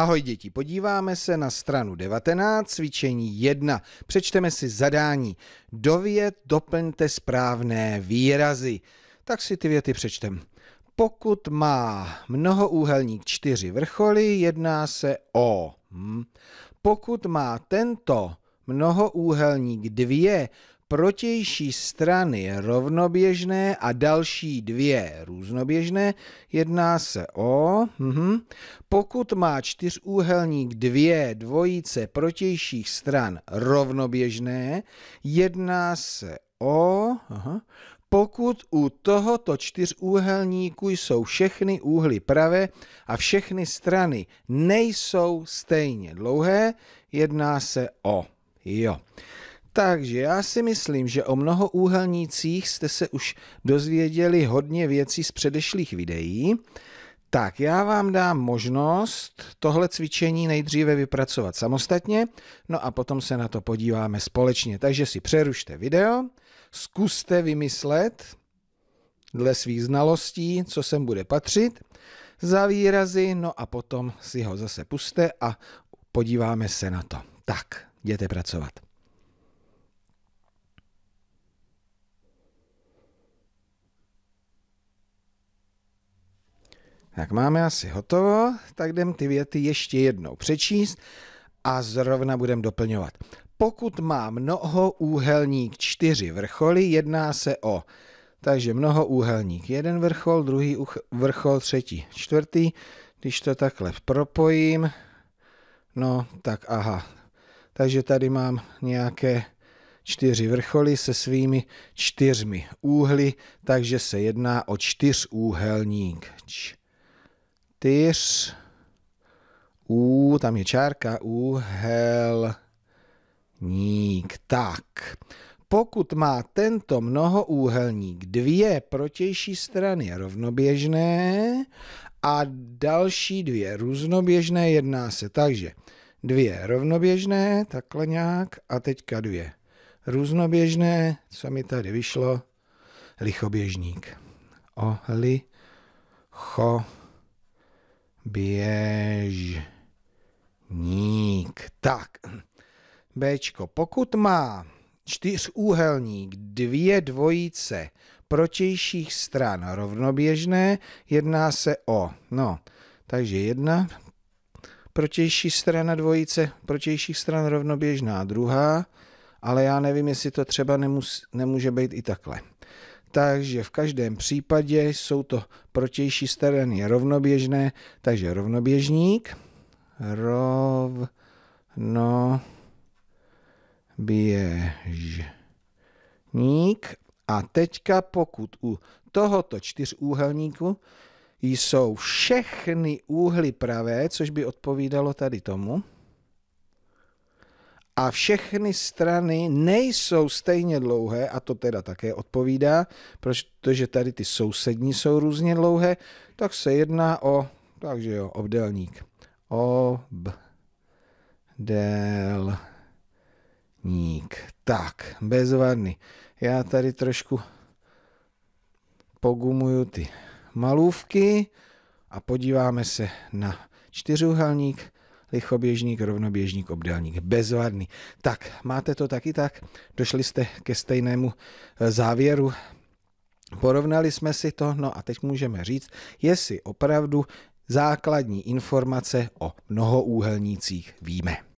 Ahoj děti, podíváme se na stranu 19, cvičení 1. Přečteme si zadání. Do vět doplňte správné výrazy. Tak si ty věty přečtem. Pokud má mnohoúhelník čtyři vrcholy, jedná se o. Hm. Pokud má tento mnohoúhelník dvě protější strany rovnoběžné a další dvě různoběžné, jedná se o... -hmm, pokud má čtyřúhelník dvě dvojice protějších stran rovnoběžné, jedná se o... Aha, pokud u tohoto čtyřúhelníku jsou všechny úhly pravé a všechny strany nejsou stejně dlouhé, jedná se o... Jo. Takže já si myslím, že o mnoho úhelnících jste se už dozvěděli hodně věcí z předešlých videí. Tak já vám dám možnost tohle cvičení nejdříve vypracovat samostatně, no a potom se na to podíváme společně. Takže si přerušte video, zkuste vymyslet dle svých znalostí, co sem bude patřit, za výrazy, no a potom si ho zase puste a podíváme se na to. Tak, jděte pracovat. Tak máme asi hotovo, tak jdem ty věty ještě jednou přečíst a zrovna budem doplňovat. Pokud má mnohoúhelník čtyři vrcholy, jedná se o takže mnohoúhelník jeden vrchol, druhý vrchol, třetí, čtvrtý. Když to takhle propojím, no tak aha. Takže tady mám nějaké čtyři vrcholy se svými čtyřmi úhly, takže se jedná o čtyřúhelník. Č čtyř, u, tam je čárka, úhelník. Tak, pokud má tento mnohoúhelník dvě protější strany rovnoběžné a další dvě různoběžné, jedná se takže dvě rovnoběžné, takhle nějak, a teďka dvě různoběžné, co mi tady vyšlo, lichoběžník. O, cho, Běžník. Tak, Bčko. Pokud má čtyřúhelník dvě dvojice protějších stran rovnoběžné, jedná se o, no, takže jedna protější strana dvojice protějších stran rovnoběžná druhá, ale já nevím, jestli to třeba nemus, nemůže být i takhle takže v každém případě jsou to protější strany rovnoběžné, takže rovnoběžník, rovnoběžník a teďka pokud u tohoto čtyřúhelníku jsou všechny úhly pravé, což by odpovídalo tady tomu, a všechny strany nejsou stejně dlouhé, a to teda také odpovídá, protože tady ty sousední jsou různě dlouhé, tak se jedná o, takže jo, obdelník. Obdelník. Tak, bezvadný. Já tady trošku pogumuju ty malůvky a podíváme se na čtyřuhelník, lichoběžník, rovnoběžník, obdélník. Bezvadný. Tak, máte to taky tak? Došli jste ke stejnému e, závěru? Porovnali jsme si to, no a teď můžeme říct, jestli opravdu základní informace o mnohoúhelnících víme.